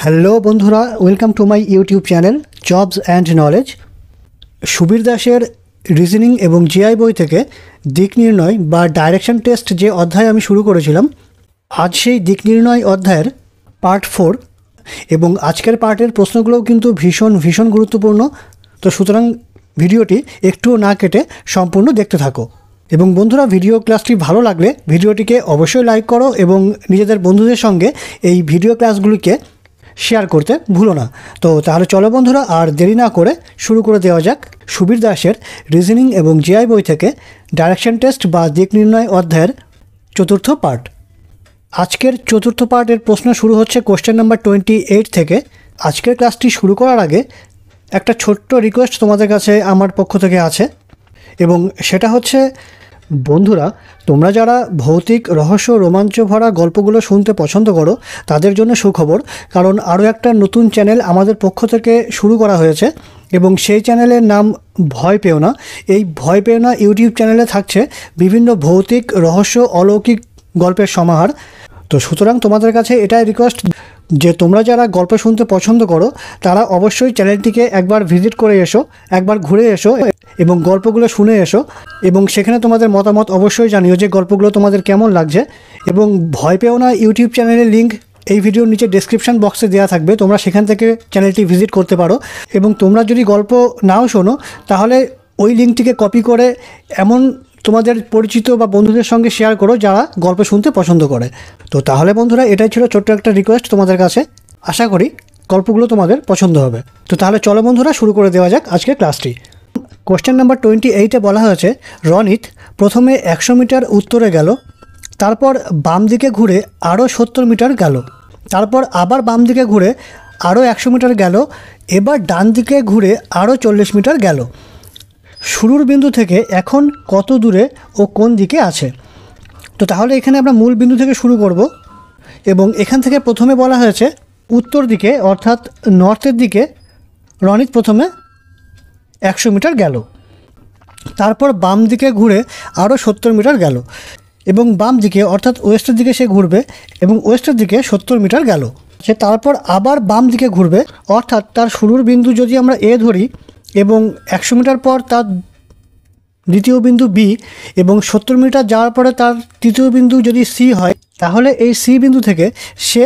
hello বন্ধুরা welcome to my YouTube channel jobs and knowledge Subir দাসের reasoning এবং GI বই থেকে দিক নির্ণয় বা ডাইরেকশন টেস্ট যে অধ্যায় আমি শুরু করেছিলাম আজ সেই দিক নির্ণয় অধ্যায়ের পার্ট ফোর এবং আজকের পার্টের প্রশ্নগুলোও কিন্তু ভীষণ ভীষণ গুরুত্বপূর্ণ তো সুতরাং ভিডিওটি একটুও না কেটে সম্পূর্ণ দেখতে থাকো এবং বন্ধুরা ভিডিও ক্লাসটি ভালো লাগলে ভিডিওটিকে অবশ্যই লাইক করো এবং নিজেদের বন্ধুদের সঙ্গে এই ভিডিও ক্লাসগুলিকে শেয়ার করতে ভুলো না তো তাহলে চলো বন্ধুরা আর দেরি না করে শুরু করে দেওয়া যাক সুবীর দাসের রিজনিং এবং জিআই বই থেকে ডাইরেকশন টেস্ট বা দিক নির্ণয় অধ্যায়ের চতুর্থ পার্ট আজকের চতুর্থ পার্টের প্রশ্ন শুরু হচ্ছে কোশ্চেন নাম্বার টোয়েন্টি এইট থেকে আজকের ক্লাসটি শুরু করার আগে একটা ছোট্ট রিকোয়েস্ট তোমাদের কাছে আমার পক্ষ থেকে আছে এবং সেটা হচ্ছে বন্ধুরা তোমরা যারা ভৌতিক রহস্য রোমাঞ্চ ভরা গল্পগুলো শুনতে পছন্দ করো তাদের জন্য সুখবর কারণ আরও একটা নতুন চ্যানেল আমাদের পক্ষ থেকে শুরু করা হয়েছে এবং সেই চ্যানেলের নাম ভয় পেও না এই ভয় পেও না ইউটিউব চ্যানেলে থাকছে বিভিন্ন ভৌতিক রহস্য অলৌকিক গল্পের সমাহার তো সুতরাং তোমাদের কাছে এটাই রিকোয়েস্ট যে তোমরা যারা গল্প শুনতে পছন্দ করো তারা অবশ্যই চ্যানেলটিকে একবার ভিজিট করে এসো একবার ঘুরে এসো এবং গল্পগুলো শুনে এসো এবং সেখানে তোমাদের মতামত অবশ্যই জানিও যে গল্পগুলো তোমাদের কেমন লাগছে এবং ভয় পেও না ইউটিউব চ্যানেলের লিঙ্ক এই ভিডিওর নিচে ডিসক্রিপশান বক্সে দেওয়া থাকবে তোমরা সেখান থেকে চ্যানেলটি ভিজিট করতে পারো এবং তোমরা যদি গল্প নাও শোনো তাহলে ওই লিঙ্কটিকে কপি করে এমন তোমাদের পরিচিত বা বন্ধুদের সঙ্গে শেয়ার করো যারা গল্প শুনতে পছন্দ করে তো তাহলে বন্ধুরা এটাই ছিল ছোট্ট একটা রিকোয়েস্ট তোমাদের কাছে আশা করি গল্পগুলো তোমাদের পছন্দ হবে তো তাহলে চলো বন্ধুরা শুরু করে দেওয়া যাক আজকে ক্লাসটি কোশ্চেন নাম্বার টোয়েন্টি এইটে বলা হয়েছে রনিত প্রথমে একশো মিটার উত্তরে গেল তারপর বাম দিকে ঘুরে আরও সত্তর মিটার গেল তারপর আবার বাম দিকে ঘুরে আরও একশো মিটার গেল এবার ডান দিকে ঘুরে আরও চল্লিশ মিটার গেল শুরুর বিন্দু থেকে এখন কত দূরে ও কোন দিকে আছে তো তাহলে এখানে আমরা মূল বিন্দু থেকে শুরু করব এবং এখান থেকে প্রথমে বলা হয়েছে উত্তর দিকে অর্থাৎ নর্থের দিকে রনিত প্রথমে একশো মিটার গেল তারপর বাম দিকে ঘুরে আরও সত্তর মিটার গেল এবং বাম দিকে অর্থাৎ ওয়েস্টের দিকে সে ঘুরবে এবং ওয়েস্টের দিকে সত্তর মিটার গেল সে তারপর আবার বাম দিকে ঘুরবে অর্থাৎ তার শুরুর বিন্দু যদি আমরা এ ধরি এবং একশো মিটার পর তার দ্বিতীয় বিন্দু বি এবং সত্তর মিটার যাওয়ার পরে তার তৃতীয় বিন্দু যদি সি হয় তাহলে এই সি বিন্দু থেকে সে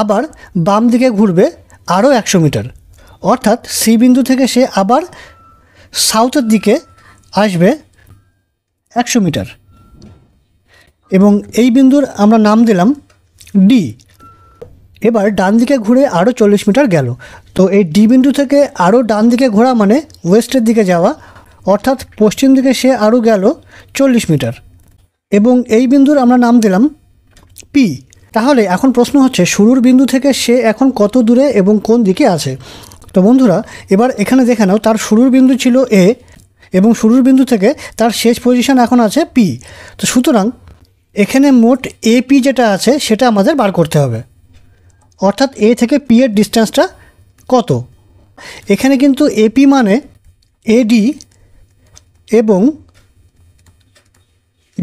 আবার বাম দিকে ঘুরবে আরও একশো মিটার অর্থাৎ সি বিন্দু থেকে সে আবার সাউথের দিকে আসবে একশো মিটার এবং এই বিন্দুর আমরা নাম দিলাম ডি এবার ডান দিকে ঘুরে আরও চল্লিশ মিটার গেল তো এই ডি বিন্দু থেকে আরও ডান দিকে ঘোরা মানে ওয়েস্টের দিকে যাওয়া অর্থাৎ পশ্চিম দিকে সে আরও গেল চল্লিশ মিটার এবং এই বিন্দুর আমরা নাম দিলাম পি তাহলে এখন প্রশ্ন হচ্ছে শুরুর বিন্দু থেকে সে এখন কত দূরে এবং কোন দিকে আছে তো বন্ধুরা এবার এখানে দেখে নাও তার শুরুর বিন্দু ছিল এ এবং শুরুর বিন্দু থেকে তার শেষ পজিশন এখন আছে পি তো সুতরাং এখানে মোট এ পি যেটা আছে সেটা আমাদের বার করতে হবে অর্থাৎ এ থেকে পি এর ডিস্ট্যান্সটা কত এখানে কিন্তু এপি মানে এডি এবং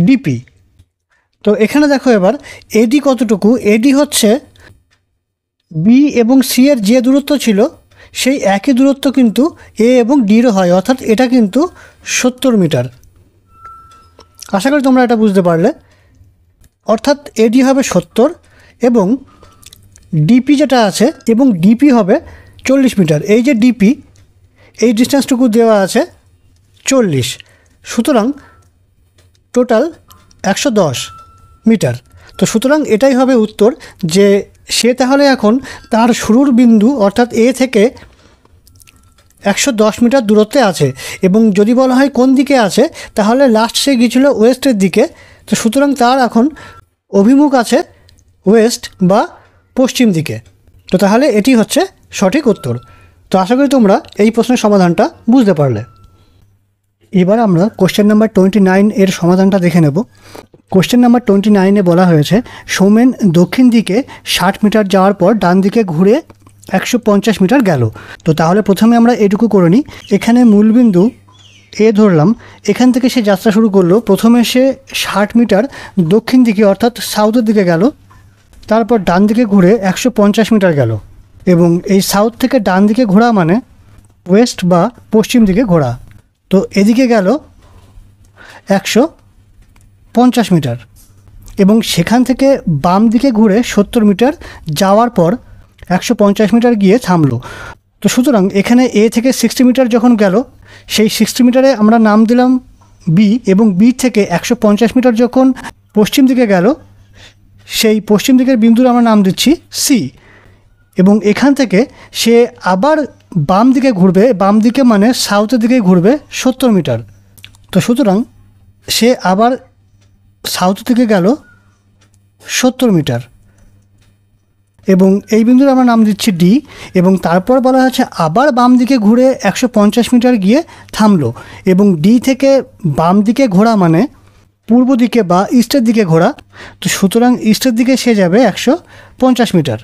ডিপি তো এখানে দেখো এবার এডি কতটুকু এডি হচ্ছে বি এবং সি এর যে দূরত্ব ছিল সেই একই দূরত্ব কিন্তু এ এবং ডিরও হয় অর্থাৎ এটা কিন্তু সত্তর মিটার আশা করি তোমরা এটা বুঝতে পারলে অর্থাৎ এডি হবে সত্তর এবং ডিপি যেটা আছে এবং ডিপি হবে চল্লিশ মিটার এই যে ডিপি এই ডিস্টেন্সটুকু দেওয়া আছে চল্লিশ সুতরাং টোটাল একশো দশ মিটার তো সুতরাং এটাই হবে উত্তর যে সে তাহলে এখন তার শুরুর বিন্দু অর্থাৎ এ থেকে একশো দশ মিটার দূরত্বে আছে এবং যদি বলা হয় কোন দিকে আছে তাহলে লাস্ট সে গিয়েছিলো ওয়েস্টের দিকে তো সুতরাং তার এখন অভিমুখ আছে ওয়েস্ট বা পশ্চিম দিকে তো তাহলে এটি হচ্ছে সঠিক উত্তর তো আশা করি তোমরা এই প্রশ্নের সমাধানটা বুঝতে পারলে এবার আমরা কোশ্চেন নাম্বার টোয়েন্টি নাইন এর সমাধানটা দেখে নেব কোশ্চেন নাম্বার টোয়েন্টি নাইনে বলা হয়েছে সোমেন দক্ষিণ দিকে ষাট মিটার যাওয়ার পর ডান দিকে ঘুরে একশো পঞ্চাশ মিটার গেল তো তাহলে প্রথমে আমরা এটুকু করে নিই এখানে মূলবিন্দু এ ধরলাম এখান থেকে সে যাত্রা শুরু করলো প্রথমে সে ষাট মিটার দক্ষিণ দিকে অর্থাৎ সাউথের দিকে গেল তারপর ডান দিকে ঘুরে একশো পঞ্চাশ মিটার গেল এবং এই সাউথ থেকে ডান দিকে ঘোরা মানে ওয়েস্ট বা পশ্চিম দিকে ঘোরা তো এদিকে গেল একশো পঞ্চাশ মিটার এবং সেখান থেকে বাম দিকে ঘুরে সত্তর মিটার যাওয়ার পর একশো পঞ্চাশ মিটার গিয়ে থামলো তো সুতরাং এখানে এ থেকে সিক্সটি মিটার যখন গেল সেই সিক্সটি মিটারে আমরা নাম দিলাম বি এবং বি থেকে একশো পঞ্চাশ মিটার যখন পশ্চিম দিকে গেল সেই পশ্চিম দিকের বিন্দুর আমরা নাম দিচ্ছি সি এবং এখান থেকে সে আবার বাম দিকে ঘুরবে বাম দিকে মানে সাউথের দিকে ঘুরবে সত্তর মিটার তো সুতরাং সে আবার সাউথ থেকে গেল সত্তর মিটার এবং এই বিন্দুর আমরা নাম দিচ্ছি ডি এবং তারপর বলা হচ্ছে আবার বাম দিকে ঘুরে একশো পঞ্চাশ মিটার গিয়ে থামলো এবং ডি থেকে বাম দিকে ঘোরা মানে পূর্ব দিকে বা ইস্টের দিকে ঘোরা তো সুতরাং ইস্টের দিকে সে যাবে একশো পঞ্চাশ মিটার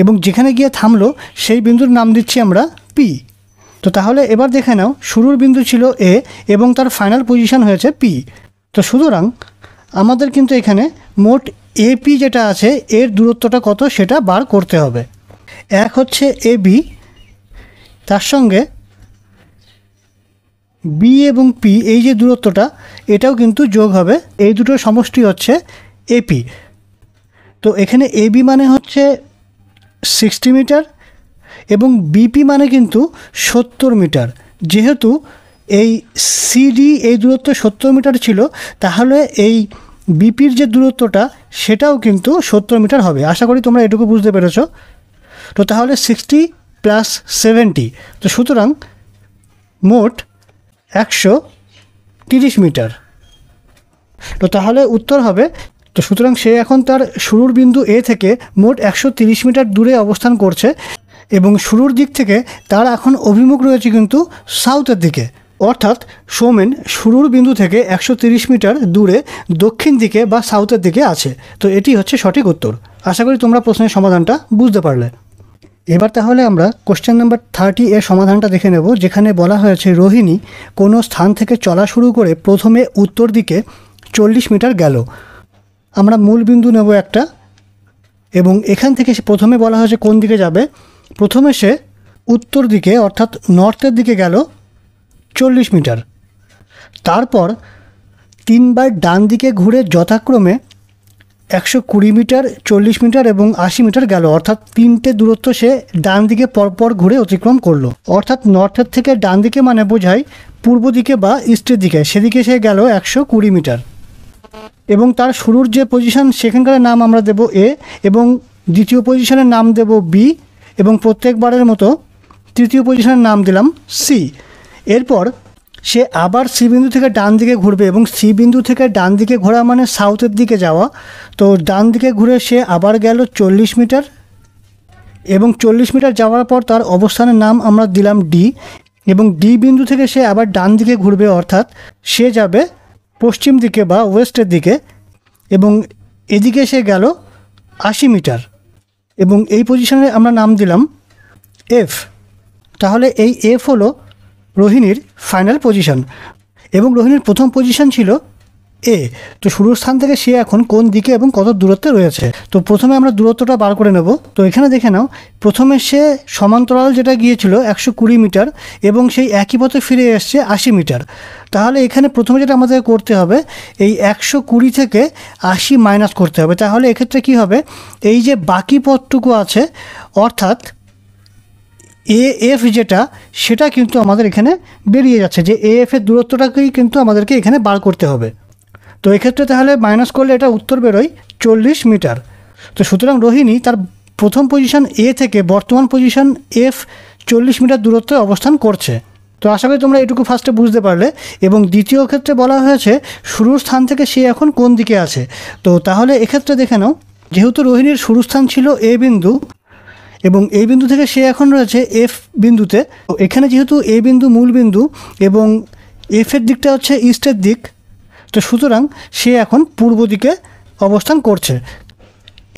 এবং যেখানে গিয়ে থামলো সেই বিন্দুর নাম দিচ্ছি আমরা পি তো তাহলে এবার দেখে নাও শুরুর বিন্দু ছিল এ এবং তার ফাইনাল পজিশন হয়েছে পি তো সুতরাং আমাদের কিন্তু এখানে মোট এপি যেটা আছে এর দূরত্বটা কত সেটা বার করতে হবে এক হচ্ছে এ বি তার সঙ্গে বি এবং পি এই যে দূরত্বটা এটাও কিন্তু যোগ হবে এই দুটো সমষ্টি হচ্ছে এপি তো এখানে এবি মানে হচ্ছে সিক্সটি মিটার এবং বিপি মানে কিন্তু সত্তর মিটার যেহেতু এই সিডি এই দূরত্ব সত্তর মিটার ছিল তাহলে এই বিপির যে দূরত্বটা সেটাও কিন্তু সত্তর মিটার হবে আশা করি তোমরা এটুকু বুঝতে পেরেছ তো তাহলে সিক্সটি প্লাস সেভেন্টি তো সুতরাং মোট একশো তিরিশ মিটার তো তাহলে উত্তর হবে তো সুতরাং সে এখন তার শুরুর বিন্দু এ থেকে মোট একশো তিরিশ মিটার দূরে অবস্থান করছে এবং শুরুর দিক থেকে তার এখন অভিমুখ রয়েছে কিন্তু সাউথের দিকে অর্থাৎ সোমেন শুরুর বিন্দু থেকে একশো মিটার দূরে দক্ষিণ দিকে বা সাউথের দিকে আছে তো এটি হচ্ছে সঠিক উত্তর আশা করি তোমরা প্রশ্নের সমাধানটা বুঝতে পারলে এবার তাহলে আমরা কোশ্চেন নাম্বার থার্টি এর সমাধানটা দেখে নেব যেখানে বলা হয়েছে রোহিণী কোনো স্থান থেকে চলা শুরু করে প্রথমে উত্তর দিকে চল্লিশ মিটার গেল আমরা মূল বিন্দু নেব একটা এবং এখান থেকে সে প্রথমে বলা হয়েছে কোন দিকে যাবে প্রথমে সে উত্তর দিকে অর্থাৎ নর্থের দিকে গেল চল্লিশ মিটার তারপর তিনবার ডান দিকে ঘুরে যথাক্রমে একশো কুড়ি মিটার চল্লিশ মিটার এবং আশি মিটার গেল অর্থাৎ তিনটে দূরত্ব সে ডান দিকে পরপর ঘুরে অতিক্রম করলো অর্থাৎ নর্থের থেকে ডান দিকে মানে বোঝায় পূর্ব দিকে বা ইস্টের দিকে সেদিকে সে গেল একশো কুড়ি মিটার এবং তার শুরুর যে পজিশান সেখানকার নাম আমরা দেব এ এবং দ্বিতীয় পজিশনের নাম দেব বি এবং প্রত্যেকবারের মতো তৃতীয় পজিশনের নাম দিলাম সি এরপর সে আবার সি বিন্দু থেকে ডান দিকে ঘুরবে এবং সি বিন্দু থেকে ডান দিকে ঘোরা মানে সাউথের দিকে যাওয়া তো ডান দিকে ঘুরে সে আবার গেল চল্লিশ মিটার এবং চল্লিশ মিটার যাওয়ার পর তার অবস্থানের নাম আমরা দিলাম ডি এবং ডি বিন্দু থেকে সে আবার ডান দিকে ঘুরবে অর্থাৎ সে যাবে পশ্চিম দিকে বা ওয়েস্টের দিকে এবং এদিকে সে গেল আশি মিটার এবং এই পজিশনে আমরা নাম দিলাম এফ তাহলে এই এফ হলো রোহিণীর ফাইনাল পজিশন এবং রোহিণীর প্রথম পজিশন ছিল এ তো শুরুর স্থান থেকে সে এখন কোন দিকে এবং কত দূরত্বে রয়েছে তো প্রথমে আমরা দূরত্বটা বার করে নেব তো এখানে দেখে নাও প্রথমে সে সমান্তরাল যেটা গিয়েছিল একশো কুড়ি মিটার এবং সেই একই পথে ফিরে এসছে আশি মিটার তাহলে এখানে প্রথমে যেটা আমাদের করতে হবে এই একশো কুড়ি থেকে আশি মাইনাস করতে হবে তাহলে এক্ষেত্রে কি হবে এই যে বাকি পথটুকু আছে অর্থাৎ এ এফ যেটা সেটা কিন্তু আমাদের এখানে বেরিয়ে যাচ্ছে যে এ এর দূরত্বটাকেই কিন্তু আমাদেরকে এখানে বার করতে হবে তো এক্ষেত্রে তাহলে মাইনাস করলে এটা উত্তর বেরোয় চল্লিশ মিটার তো সুতরাং রোহিণী তার প্রথম পজিশন এ থেকে বর্তমান পজিশন এফ চল্লিশ মিটার দূরত্বে অবস্থান করছে তো আশা করি তোমরা এটুকু ফার্স্টে বুঝতে পারলে এবং দ্বিতীয় ক্ষেত্রে বলা হয়েছে শুরুর স্থান থেকে সে এখন কোন দিকে আছে তো তাহলে এক্ষেত্রে দেখে নাও যেহেতু রোহিণীর শুরুস্থান ছিল এ বিন্দু এবং এই বিন্দু থেকে সে এখন রয়েছে এফ বিন্দুতে এখানে যেহেতু এ বিন্দু মূল বিন্দু এবং এফের দিকটা হচ্ছে ইস্টের দিক তো সুতরাং সে এখন পূর্ব দিকে অবস্থান করছে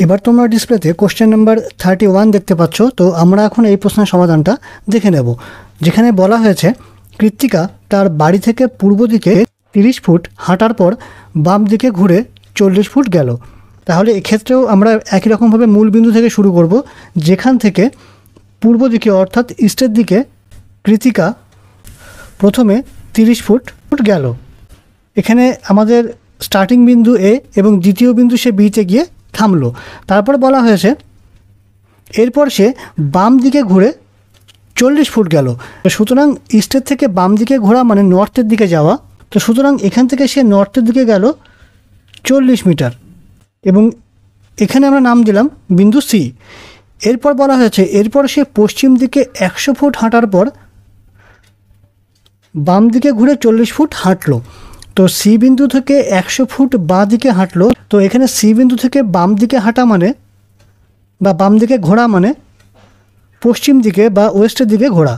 এবার তোমরা ডিসপ্লেতে কোশ্চেন নাম্বার থার্টি ওয়ান দেখতে পাচ্ছ তো আমরা এখন এই প্রশ্নের সমাধানটা দেখে নেব যেখানে বলা হয়েছে কৃত্তিকা তার বাড়ি থেকে পূর্ব দিকে তিরিশ ফুট হাঁটার পর বাম দিকে ঘুরে চল্লিশ ফুট গেল তাহলে এক্ষেত্রেও আমরা একই রকমভাবে মূল বিন্দু থেকে শুরু করব যেখান থেকে পূর্ব দিকে অর্থাৎ ইস্টের দিকে কৃতিকা প্রথমে 30 ফুট ফুট গেল এখানে আমাদের স্টার্টিং বিন্দু এ এবং দ্বিতীয় বিন্দু সে বিতে গিয়ে থামলো তারপর বলা হয়েছে এরপর সে বাম দিকে ঘুরে চল্লিশ ফুট গেল সুতরাং ইস্টের থেকে বাম দিকে ঘোরা মানে নর্থের দিকে যাওয়া তো সুতরাং এখান থেকে সে নর্থের দিকে গেল চল্লিশ মিটার এবং এখানে আমরা নাম দিলাম বিন্দু সি এরপর বলা হয়েছে এরপর সে পশ্চিম দিকে একশো ফুট হাঁটার পর বাম দিকে ঘুরে চল্লিশ ফুট হাঁটলো তো সি বিন্দু থেকে একশো ফুট বা দিকে হাঁটলো তো এখানে সি বিন্দু থেকে বাম দিকে হাঁটা মানে বা বাম দিকে ঘোরা মানে পশ্চিম দিকে বা ওয়েস্টের দিকে ঘোরা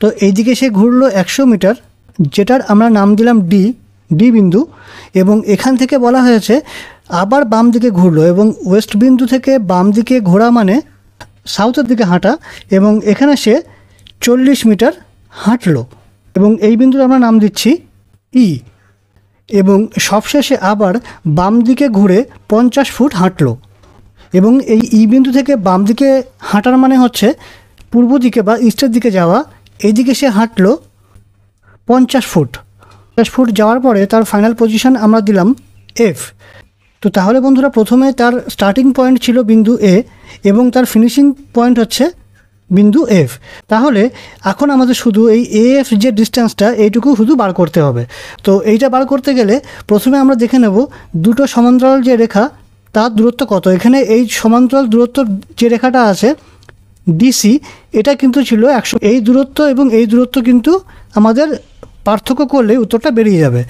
তো এই দিকে সে ঘুরলো একশো মিটার যেটার আমরা নাম দিলাম ডি ডি বিন্দু এবং এখান থেকে বলা হয়েছে আবার বাম দিকে ঘুরলো এবং ওয়েস্ট বিন্দু থেকে বাম দিকে ঘোরা মানে সাউথের দিকে হাঁটা এবং এখানে সে চল্লিশ মিটার হাঁটলো এবং এই বিন্দুর আমরা নাম দিচ্ছি ই এবং সবশেষে আবার বাম দিকে ঘুরে পঞ্চাশ ফুট হাঁটলো এবং এই ই বিন্দু থেকে বাম দিকে হাঁটার মানে হচ্ছে পূর্ব দিকে বা ইস্টের দিকে যাওয়া এদিকে সে হাঁটলো পঞ্চাশ ফুট পঞ্চাশ ফুট যাওয়ার পরে তার ফাইনাল পজিশন আমরা দিলাম এফ তো তাহলে বন্ধুরা প্রথমে তার স্টার্টিং পয়েন্ট ছিল বিন্দু এ এবং তার ফিনিশিং পয়েন্ট হচ্ছে বিন্দু এফ তাহলে এখন আমাদের শুধু এই এফ যে ডিস্টেন্সটা এইটুকু শুধু বার করতে হবে তো এইটা বার করতে গেলে প্রথমে আমরা দেখে নেব দুটো সমান্তরাল যে রেখা তার দূরত্ব কত এখানে এই সমান্তরাল দূরত্ব যে রেখাটা আছে ডিসি এটা কিন্তু ছিল একশো এই দূরত্ব এবং এই দূরত্ব কিন্তু আমাদের পার্থক্য করলে উত্তরটা বেরিয়ে যাবে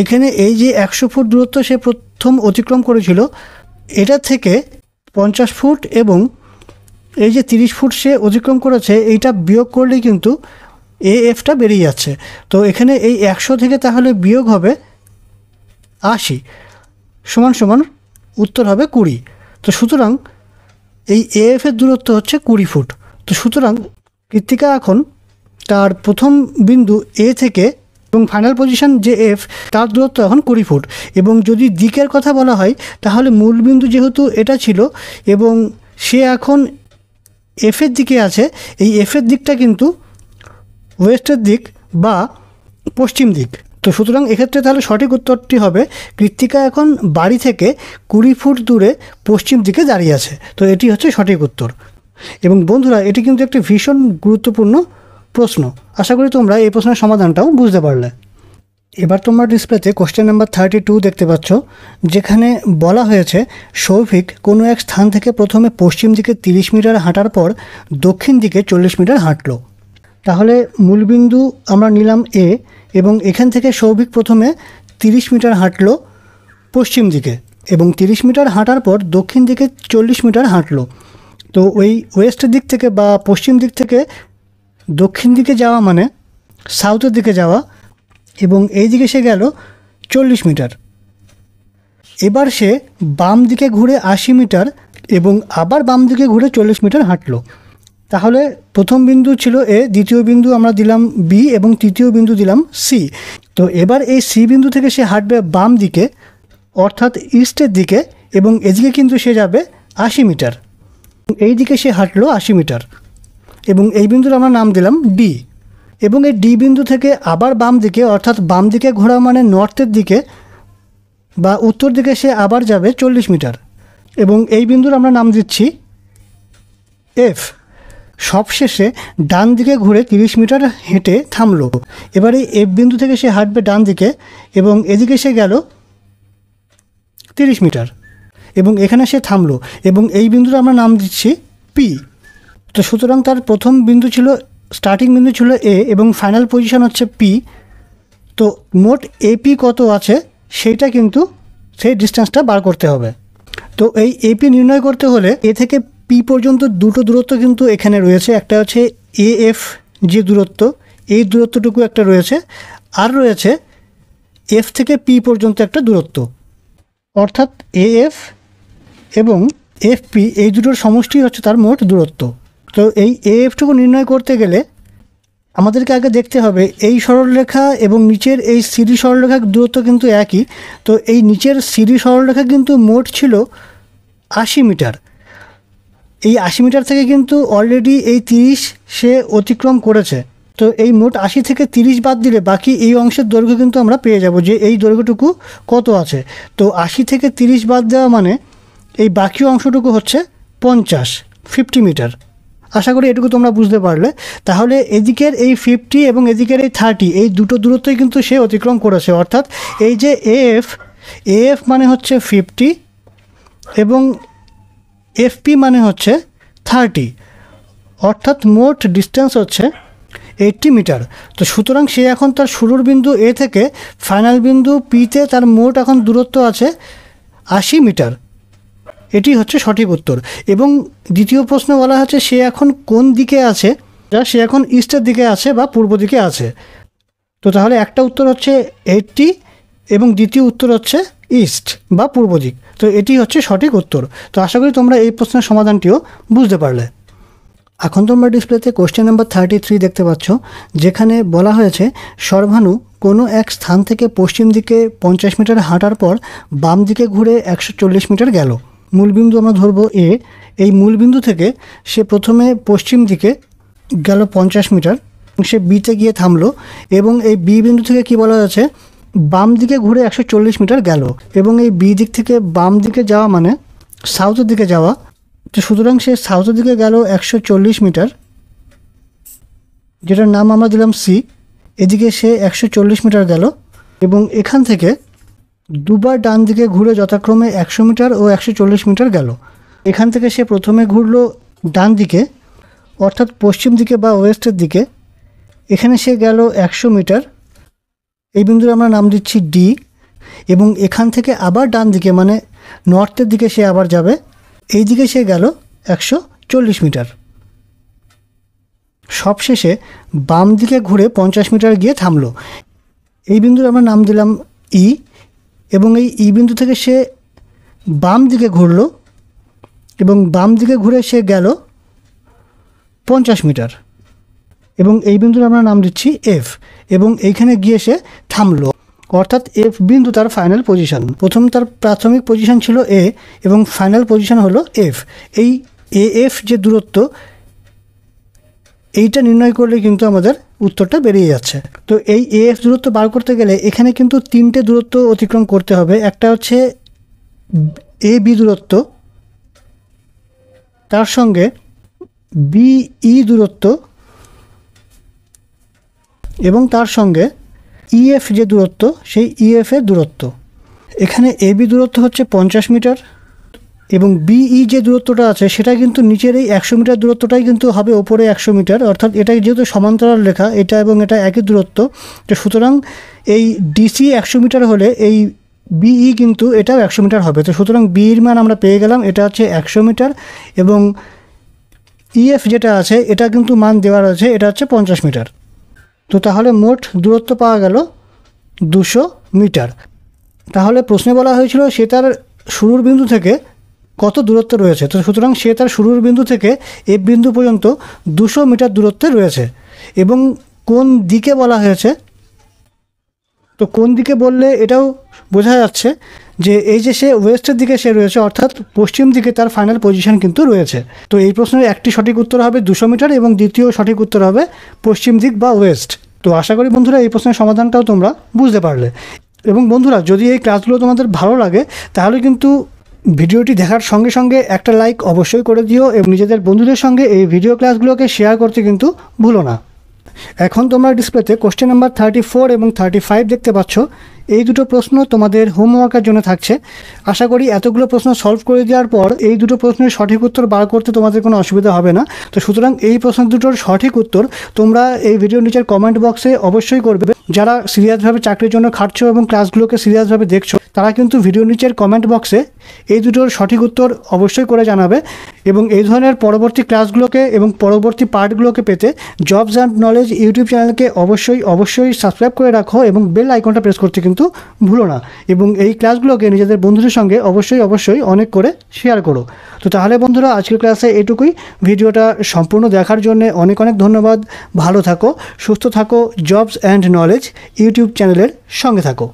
এখানে এই যে একশো ফুট দূরত্ব সে প্রথম অতিক্রম করেছিল এটা থেকে পঞ্চাশ ফুট এবং এই যে তিরিশ ফুট সে অতিক্রম করেছে এইটা বিয়োগ করলে কিন্তু এ এফটা বেরিয়ে যাচ্ছে তো এখানে এই একশো থেকে তাহলে বিয়োগ হবে আশি সমান সমান উত্তর হবে কুড়ি তো সুতরাং এই এ এফের দূরত্ব হচ্ছে কুড়ি ফুট তো সুতরাং কৃত্তিকা এখন তার প্রথম বিন্দু এ থেকে এবং ফাইনাল পজিশন যে এফ তার দূরত্ব এখন কুড়ি ফুট এবং যদি দিকের কথা বলা হয় তাহলে মূলবিন্দু যেহেতু এটা ছিল এবং সে এখন এফের দিকে আছে এই এফের দিকটা কিন্তু ওয়েস্টের দিক বা পশ্চিম দিক তো সুতরাং এক্ষেত্রে তাহলে সঠিক উত্তরটি হবে কৃত্তিকা এখন বাড়ি থেকে কুড়ি ফুট দূরে পশ্চিম দিকে দাঁড়িয়ে আছে তো এটি হচ্ছে সঠিক উত্তর এবং বন্ধুরা এটি কিন্তু একটি ভীষণ গুরুত্বপূর্ণ প্রশ্ন আশা করি তোমরা এই প্রশ্নের সমাধানটাও বুঝতে পারলে এবার তোমরা ডিসপ্লেতে কোশ্চেন নাম্বার থার্টি টু দেখতে পাচ্ছ যেখানে বলা হয়েছে সৌভিক কোনো এক স্থান থেকে প্রথমে পশ্চিম দিকে তিরিশ মিটার হাঁটার পর দক্ষিণ দিকে চল্লিশ মিটার হাঁটলো তাহলে মূলবিন্দু আমরা নিলাম এ এবং এখান থেকে সৌভিক প্রথমে তিরিশ মিটার হাঁটল পশ্চিম দিকে এবং তিরিশ মিটার হাঁটার পর দক্ষিণ দিকে চল্লিশ মিটার হাঁটলো তো ওই ওয়েস্টের দিক থেকে বা পশ্চিম দিক থেকে দক্ষিণ দিকে যাওয়া মানে সাউথের দিকে যাওয়া এবং এই দিকে সে গেল চল্লিশ মিটার এবার সে বাম দিকে ঘুরে আশি মিটার এবং আবার বাম দিকে ঘুরে চল্লিশ মিটার হাঁটলো তাহলে প্রথম বিন্দু ছিল এ দ্বিতীয় বিন্দু আমরা দিলাম বি এবং তৃতীয় বিন্দু দিলাম সি তো এবার এই সি বিন্দু থেকে সে হাঁটবে বাম দিকে অর্থাৎ ইস্টের দিকে এবং এদিকে কিন্তু সে যাবে আশি মিটার এই দিকে সে হাঁটলো আশি মিটার এবং এই বিন্দুর আমরা নাম দিলাম ডি এবং এই ডি বিন্দু থেকে আবার বাম দিকে অর্থাৎ বাম দিকে ঘোরা মানে নর্থের দিকে বা উত্তর দিকে সে আবার যাবে চল্লিশ মিটার এবং এই বিন্দুর আমরা নাম দিচ্ছি এফ সবশেষে ডান দিকে ঘুরে তিরিশ মিটার হেঁটে থামলো এবার এই এফ বিন্দু থেকে সে হাঁটবে ডান দিকে এবং এদিকে সে গেল তিরিশ মিটার এবং এখানে সে থামলো এবং এই বিন্দুর আমরা নাম দিচ্ছি পি তো সুতরাং তার প্রথম বিন্দু ছিল স্টার্টিং বিন্দু ছিল এ এবং ফাইনাল পজিশন হচ্ছে পি তো মোট এপি কত আছে সেইটা কিন্তু সেই ডিস্টেন্সটা বার করতে হবে তো এই এপি নির্ণয় করতে হলে এ থেকে পি পর্যন্ত দুটো দূরত্ব কিন্তু এখানে রয়েছে একটা হচ্ছে এ এফ যে দূরত্ব এই দূরত্বটুকু একটা রয়েছে আর রয়েছে এফ থেকে পি পর্যন্ত একটা দূরত্ব অর্থাৎ এ এফ এবং এফ পি এই দুটোর সমষ্টি হচ্ছে তার মোট দূরত্ব তো এই এএফটুকু নির্ণয় করতে গেলে আমাদেরকে আগে দেখতে হবে এই সরলরেখা এবং নিচের এই সিরি সরলরেখার দূরত্ব কিন্তু একই তো এই নিচের সিরি সরলরেখা কিন্তু মোট ছিল আশি মিটার এই আশি মিটার থেকে কিন্তু অলরেডি এই তিরিশ সে অতিক্রম করেছে তো এই মোট আশি থেকে তিরিশ বাদ দিলে বাকি এই অংশের দৈর্ঘ্য কিন্তু আমরা পেয়ে যাব যে এই দৈর্ঘ্যটুকু কত আছে তো আশি থেকে তিরিশ বাদ দেওয়া মানে এই বাকি অংশটুকু হচ্ছে পঞ্চাশ ফিফটি মিটার আশা করি এটুকু তোমরা বুঝতে পারলে তাহলে এদিকের এই ফিফটি এবং এদিকের এই থার্টি এই দুটো দূরত্বই কিন্তু সে অতিক্রম করেছে অর্থাৎ এই যে এফ এফ মানে হচ্ছে ফিফটি এবং এফপি মানে হচ্ছে থার্টি অর্থাৎ মোট ডিস্টেন্স হচ্ছে এইটটি মিটার তো সুতরাং সে এখন তার শুরুর বিন্দু এ থেকে ফাইনাল বিন্দু পিতে তার মোট এখন দূরত্ব আছে আশি মিটার এটি হচ্ছে সঠিক উত্তর এবং দ্বিতীয় প্রশ্ন বলা হচ্ছে সে এখন কোন দিকে আছে যা সে এখন ইস্টের দিকে আছে বা পূর্ব দিকে আছে তো তাহলে একটা উত্তর হচ্ছে এইটটি এবং দ্বিতীয় উত্তর হচ্ছে ইস্ট বা পূর্ব দিক তো এটি হচ্ছে সঠিক উত্তর তো আশা করি তোমরা এই প্রশ্নের সমাধানটিও বুঝতে পারলে এখন তোমরা ডিসপ্লেতে কোশ্চেন নাম্বার থার্টি থ্রি দেখতে পাচ্ছ যেখানে বলা হয়েছে সর্বাণু কোনো এক স্থান থেকে পশ্চিম দিকে পঞ্চাশ মিটার হাঁটার পর বাম দিকে ঘুরে একশো চল্লিশ মিটার গেল মূলবিন্দু আমরা ধরবো এ এই মূলবিন্দু থেকে সে প্রথমে পশ্চিম দিকে গেল পঞ্চাশ মিটার সে বিতে গিয়ে থামলো এবং এই বি বিন্দু থেকে কি বলা যাচ্ছে বাম দিকে ঘুরে একশো চল্লিশ মিটার গেল এবং এই বি দিক থেকে বাম দিকে যাওয়া মানে সাউথের দিকে যাওয়া তো সুতরাং সে সাউথের দিকে গেল একশো চল্লিশ মিটার যেটার নাম আমরা দিলাম সি এদিকে সে একশো চল্লিশ মিটার গেল এবং এখান থেকে দুবার ডান দিকে ঘুরে যথাক্রমে একশো মিটার ও একশো চল্লিশ মিটার গেল এখান থেকে সে প্রথমে ঘুরল ডান দিকে অর্থাৎ পশ্চিম দিকে বা ওয়েস্টের দিকে এখানে সে গেল একশো মিটার এই বিন্দুর আমরা নাম দিচ্ছি ডি এবং এখান থেকে আবার ডান দিকে মানে নর্থের দিকে সে আবার যাবে এই দিকে সে গেল একশো চল্লিশ মিটার সবশেষে বাম দিকে ঘুরে পঞ্চাশ মিটার গিয়ে থামলো এই বিন্দুর আমরা নাম দিলাম ই e এবং এই ই বিন্দু থেকে সে বাম দিকে ঘুরল এবং বাম দিকে ঘুরে সে গেল পঞ্চাশ মিটার এবং এই বিন্দুর আমরা নাম দিচ্ছি এফ এবং এইখানে গিয়ে সে থামলো অর্থাৎ এফ বিন্দু তার ফাইনাল পজিশন প্রথম তার প্রাথমিক পজিশন ছিল এ এবং ফাইনাল পজিশন হলো এফ এই এ এফ যে দূরত্ব এইটা নির্ণয় করলে কিন্তু আমাদের উত্তরটা বেরিয়ে যাচ্ছে তো এই এএফ দূরত্ব বার করতে গেলে এখানে কিন্তু তিনটে দূরত্ব অতিক্রম করতে হবে একটা হচ্ছে এ বি দূরত্ব তার সঙ্গে বিই e দূরত্ব এবং তার সঙ্গে ইএফ e যে দূরত্ব সেই ইএফ e এর দূরত্ব এখানে এবি দূরত্ব হচ্ছে পঞ্চাশ মিটার এবং বিই e যে দূরত্বটা আছে সেটা কিন্তু নিচের এই একশো মিটার দূরত্বটাই কিন্তু হবে ওপরে একশো মিটার অর্থাৎ এটা যেহেতু সমান্তরাল রেখা এটা এবং এটা একই দূরত্ব তো সুতরাং এই ডিসি একশো মিটার হলে এই বিই e কিন্তু এটাও একশো মিটার হবে তো সুতরাং বিইর e মান আমরা পেয়ে গেলাম এটা হচ্ছে একশো মিটার এবং ইএফ যেটা আছে এটা কিন্তু মান দেওয়া রয়েছে এটা হচ্ছে পঞ্চাশ মিটার তো তাহলে মোট দূরত্ব পাওয়া গেল দুশো মিটার তাহলে প্রশ্নে বলা হয়েছিল সে তার শুরুর বিন্দু থেকে কত দূরত্ব রয়েছে তো সুতরাং সে তার শুরুর বিন্দু থেকে এফ বিন্দু পর্যন্ত দুশো মিটার দূরত্বে রয়েছে এবং কোন দিকে বলা হয়েছে তো কোন দিকে বললে এটাও বোঝা যাচ্ছে যে এই যে সে ওয়েস্টের দিকে সে রয়েছে অর্থাৎ পশ্চিম দিকে তার ফাইনাল পজিশন কিন্তু রয়েছে তো এই প্রশ্নের একটি সঠিক উত্তর হবে দুশো মিটার এবং দ্বিতীয় সঠিক উত্তর হবে পশ্চিম দিক বা ওয়েস্ট তো আশা করি বন্ধুরা এই প্রশ্নের সমাধানটাও তোমরা বুঝতে পারলে এবং বন্ধুরা যদি এই ক্লাসগুলো তোমাদের ভালো লাগে তাহলে কিন্তু ভিডিওটি দেখার সঙ্গে সঙ্গে একটা লাইক অবশ্যই করে দিও এবং নিজেদের বন্ধুদের সঙ্গে এই ভিডিও ক্লাসগুলোকে শেয়ার করতে কিন্তু ভুলো না এখন তোমরা ডিসপ্লেতে কোশ্চেন নাম্বার থার্টি ফোর এবং থার্টি ফাইভ দেখতে পাচ্ছ এই দুটো প্রশ্ন তোমাদের হোমওয়ার্কের জন্য থাকছে আশা করি এতগুলো প্রশ্ন সলভ করে দেওয়ার পর এই দুটো প্রশ্নের সঠিক উত্তর বার করতে তোমাদের কোনো অসুবিধা হবে না তো সুতরাং এই প্রশ্ন দুটোর সঠিক উত্তর তোমরা এই ভিডিও নিচের কমেন্ট বক্সে অবশ্যই করবে যারা সিরিয়াসভাবে চাকরির জন্য খাটছো এবং ক্লাসগুলোকে সিরিয়াসভাবে দেখছো তারা কিন্তু ভিডিও নিচের কমেন্ট বক্সে এই দুটোর সঠিক উত্তর অবশ্যই করে জানাবে এবং এই ধরনের পরবর্তী ক্লাসগুলোকে এবং পরবর্তী পার্টগুলোকে পেতে জবস অ্যান্ড নলেজ ইউটিউব চ্যানেলকে অবশ্যই অবশ্যই সাবস্ক্রাইব করে রাখো এবং বেল আইকনটা প্রেস করতে কিন্তু ভুলো না এবং এই ক্লাসগুলোকে নিজেদের বন্ধুদের সঙ্গে অবশ্যই অবশ্যই অনেক করে শেয়ার করো তো তাহলে বন্ধুরা আজকের ক্লাসে এটুকুই ভিডিওটা সম্পূর্ণ দেখার জন্য অনেক অনেক ধন্যবাদ ভালো থাকো সুস্থ থাকো জবস অ্যান্ড নলেজ ইউটিউব চ্যানেলের সঙ্গে থাকো